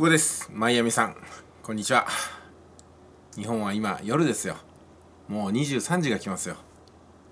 久保ですマイアミさんこんにちは日本は今夜ですよもう23時が来ますよ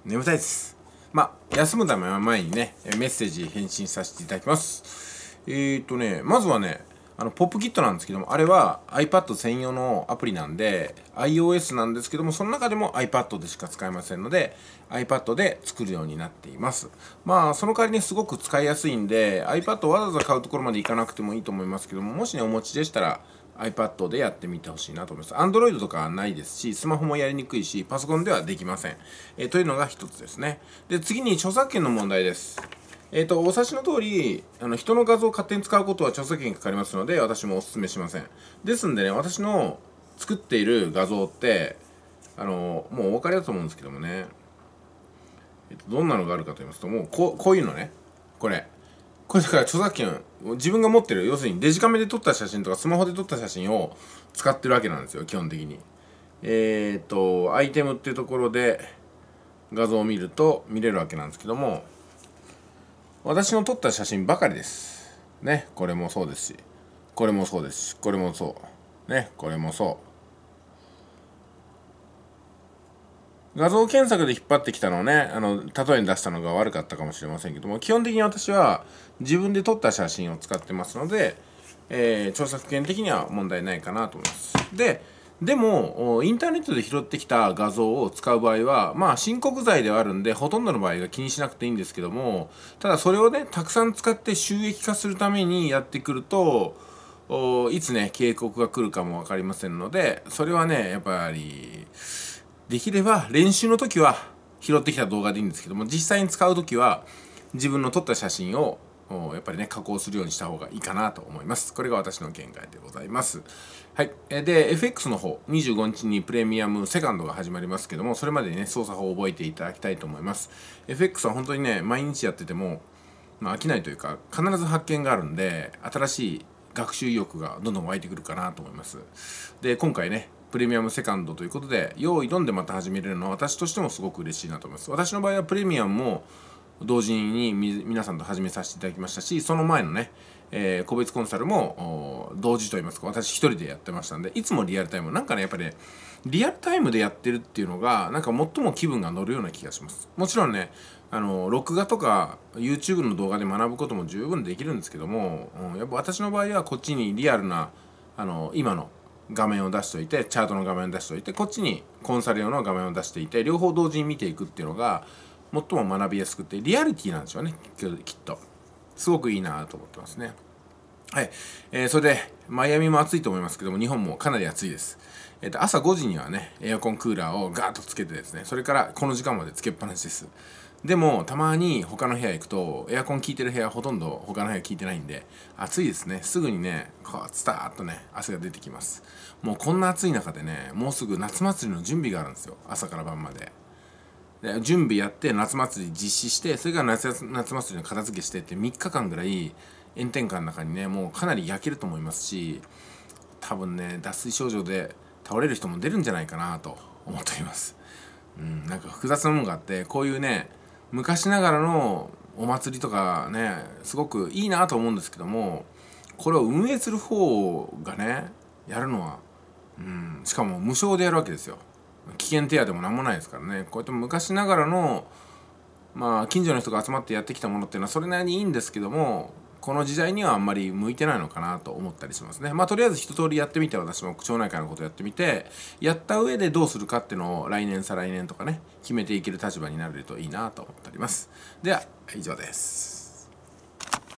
眠たいですまあ休むためは前にねメッセージ返信させていただきますえーとねまずはねあのポップキットなんですけどもあれは iPad 専用のアプリなんで iOS なんですけどもその中でも iPad でしか使えませんので iPad で作るようになっていますまあその代わりねすごく使いやすいんで iPad をわざわざ買うところまで行かなくてもいいと思いますけどももしねお持ちでしたら iPad でやってみてほしいなと思います。Android とかはないですし、スマホもやりにくいし、パソコンではできません。えというのが一つですね。で、次に著作権の問題です。えっ、ー、と、お察しの通り、あの、人の画像を勝手に使うことは著作権かかりますので、私もお勧めしません。ですんでね、私の作っている画像って、あの、もうお分かりだと思うんですけどもね、えっ、ー、と、どんなのがあるかと言いますと、もう、こう、こういうのね、これ。これだから著作権、自分が持ってる、要するにデジカメで撮った写真とかスマホで撮った写真を使ってるわけなんですよ、基本的に。えっ、と、アイテムっていうところで画像を見ると見れるわけなんですけども、私の撮った写真ばかりです。ね、これもそうですし、これもそうですし、これもそう。ね、これもそう。画像検索で引っ張ってきたのをね、あの、例えに出したのが悪かったかもしれませんけども、基本的に私は自分で撮った写真を使ってますので、えー、著作権的には問題ないかなと思います。で、でもインターネットで拾ってきた画像を使う場合はまあ申告罪ではあるんでほとんどの場合が気にしなくていいんですけどもただそれをねたくさん使って収益化するためにやってくるといつね警告が来るかも分かりませんのでそれはねやっぱりできれば練習の時は拾ってきた動画でいいんですけども実際に使う時は自分の撮った写真をやっぱりね加工するようにした方がいいかなと思いますこれが私の見解でございますはいで FX の方25日にプレミアムセカンドが始まりますけどもそれまでにね操作法を覚えていただきたいと思います FX は本当にね毎日やってても、まあ、飽きないというか必ず発見があるんで新しい学習意欲がどんどん湧いてくるかなと思いますで今回ねプレミアムセカンドということで用意どんでまた始めれるのは私としてもすごく嬉しいなと思います私の場合はプレミアムも同時に皆さんと始めさせていただきましたしその前のね、えー、個別コンサルも同時といいますか私一人でやってましたんでいつもリアルタイムなんかねやっぱり、ね、リアルタイムでやってるっていうのがなんか最も気分が乗るような気がしますもちろんねあの録画とか YouTube の動画で学ぶことも十分できるんですけども、うん、やっぱ私の場合はこっちにリアルなあの今の画面を出しておいてチャートの画面を出しておいてこっちにコンサル用の画面を出していて両方同時に見ていくっていうのが最も学びやすくてリアリティなんでしょうねきっとすごくいいなと思ってますねはい、えー、それでマイアミも暑いと思いますけども日本もかなり暑いです、えー、と朝5時にはねエアコンクーラーをガーッとつけてですねそれからこの時間までつけっぱなしですでもたまに他の部屋行くとエアコン効いてる部屋ほとんど他の部屋効いてないんで暑いですねすぐにねこうツターっとね汗が出てきますもうこんな暑い中でねもうすぐ夏祭りの準備があるんですよ朝から晩まで準備やって夏祭り実施してそれから夏夏祭りの片付けしてって3日間ぐらい炎天下の中にねもうかなり焼けると思いますし多分ね脱水症状で倒れる人も出るんじゃないかなと思っております、うん、なんか複雑なものがあってこういうね昔ながらのお祭りとかねすごくいいなと思うんですけどもこれを運営する方がねやるのは、うん、しかも無償でやるわけですよ危険手当も何もないですからねこうやって昔ながらのまあ近所の人が集まってやってきたものっていうのはそれなりにいいんですけどもこの時代にはあんまり向いてないのかなと思ったりしますね。まあとりあえず一通りやってみて私も町内会のことやってみてやった上でどうするかっていうのを来年再来年とかね決めていける立場になれるといいなと思っております。では以上です。